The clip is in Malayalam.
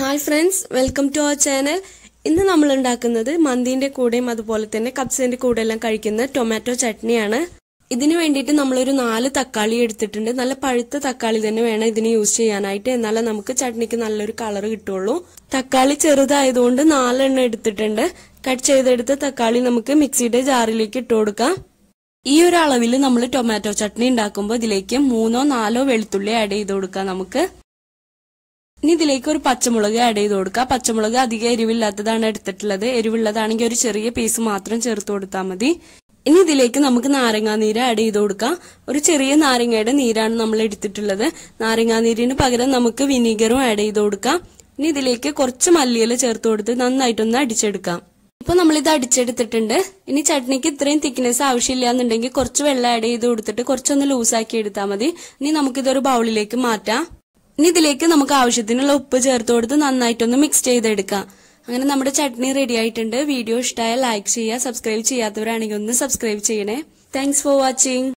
hi friends welcome to our channel ഇന്ന് നമ്മൾ ഉണ്ടാക്കുന്നത് മന്തിൻ്റെ കൂടെയും അതുപോലെ തന്നെ കബ്സേൻ്റെ കൂടെ എല്ലാം കഴിക്കുന്ന ടൊമാറ്റോ ചട്നിയാണ് ഇതിന് വേണ്ടിയിട്ട് നമ്മളൊരു നാല് തക്കാളി എടുത്തിട്ടുണ്ട് നല്ല പഴുത്ത തക്കാളി തന്നെ വേണം ഇതിന് യൂസ് ചെയ്യാനായിട്ട് എന്നാലേ നമുക്ക് ചട്നിക്ക് നല്ലൊരു കളർ കിട്ടുള്ളൂ തക്കാളി ചെറുതായതുകൊണ്ട് നാലെണ്ണം എടുത്തിട്ടുണ്ട് കട്ട് ചെയ്തെടുത്ത തക്കാളി നമുക്ക് മിക്സിയുടെ ജാറിലേക്ക് ഇട്ട് കൊടുക്കാം ഈ ഒരു അളവിൽ നമ്മൾ ടൊമാറ്റോ ചട്നി ഉണ്ടാക്കുമ്പോൾ ഇതിലേക്ക് മൂന്നോ നാലോ വെളുത്തുള്ളി ആഡ് ചെയ്ത് കൊടുക്കാം നമുക്ക് ഇനി ഇതിലേക്ക് ഒരു പച്ചമുളക് ആഡ് ചെയ്ത് കൊടുക്കുക പച്ചമുളക് അധികം എരിവില്ലാത്തതാണ് എടുത്തിട്ടുള്ളത് എരിവുള്ളതാണെങ്കിൽ ഒരു ചെറിയ പീസ് മാത്രം ചേർത്ത് കൊടുത്താൽ മതി ഇനി ഇതിലേക്ക് നമുക്ക് നാരങ്ങാനീര് ആഡ് ചെയ്ത് കൊടുക്കാം ഒരു ചെറിയ നാരങ്ങയുടെ നീരാണ് നമ്മൾ എടുത്തിട്ടുള്ളത് നാരങ്ങാനീരിന് പകരം നമുക്ക് വിനീഗറും ആഡ് ചെയ്ത് കൊടുക്കാം ഇനി ഇതിലേക്ക് കുറച്ച് മല്ലിയില ചേർത്ത് കൊടുത്ത് നന്നായിട്ടൊന്ന് അടിച്ചെടുക്കാം ഇപ്പൊ നമ്മൾ ഇത് അടിച്ചെടുത്തിട്ടുണ്ട് ഇനി ചട്നിക്ക് ഇത്രയും തിക്നെസ് ആവശ്യമില്ല എന്നുണ്ടെങ്കിൽ കുറച്ച് വെള്ളം ആഡ് ചെയ്ത് കൊടുത്തിട്ട് കുറച്ചൊന്ന് ലൂസാക്കി എടുത്താൽ മതി ഇനി നമുക്കിതൊരു ബൗളിലേക്ക് മാറ്റാം ഇനി ഇതിലേക്ക് നമുക്ക് ആവശ്യത്തിനുള്ള ഉപ്പ് ചേർത്ത് കൊടുത്ത് നന്നായിട്ടൊന്ന് മിക്സ് ചെയ്തെടുക്കാം അങ്ങനെ നമ്മുടെ ചട്നി റെഡി ആയിട്ടുണ്ട് വീഡിയോ ഇഷ്ടമായ ലൈക്ക് ചെയ്യുക സബ്സ്ക്രൈബ് ചെയ്യാത്തവരാണെങ്കിൽ ഒന്ന് സബ്സ്ക്രൈബ് ചെയ്യണേ താങ്ക്സ് ഫോർ വാച്ചിങ്